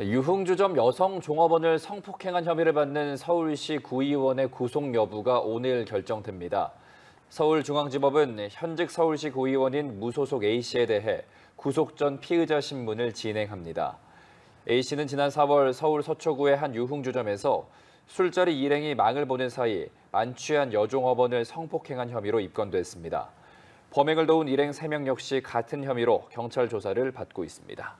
유흥주점 여성 종업원을 성폭행한 혐의를 받는 서울시 구의원의 구속 여부가 오늘 결정됩니다. 서울중앙지법은 현직 서울시 구의원인 무소속 A씨에 대해 구속 전 피의자 신문을 진행합니다. A씨는 지난 4월 서울 서초구의 한 유흥주점에서 술자리 일행이 망을 보낸 사이 만취한 여종업원을 성폭행한 혐의로 입건됐습니다. 범행을 도운 일행 3명 역시 같은 혐의로 경찰 조사를 받고 있습니다.